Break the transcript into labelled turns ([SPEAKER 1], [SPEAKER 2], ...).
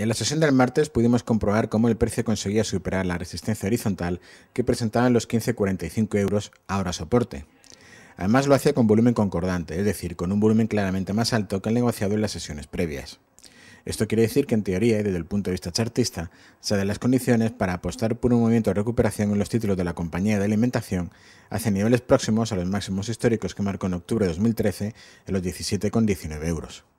[SPEAKER 1] En la sesión del martes pudimos comprobar cómo el precio conseguía superar la resistencia horizontal que presentaban los 15,45 euros ahora soporte. Además lo hacía con volumen concordante, es decir, con un volumen claramente más alto que el negociado en las sesiones previas. Esto quiere decir que en teoría y desde el punto de vista chartista se dan las condiciones para apostar por un movimiento de recuperación en los títulos de la compañía de alimentación hacia niveles próximos a los máximos históricos que marcó en octubre de 2013 en los 17,19 euros.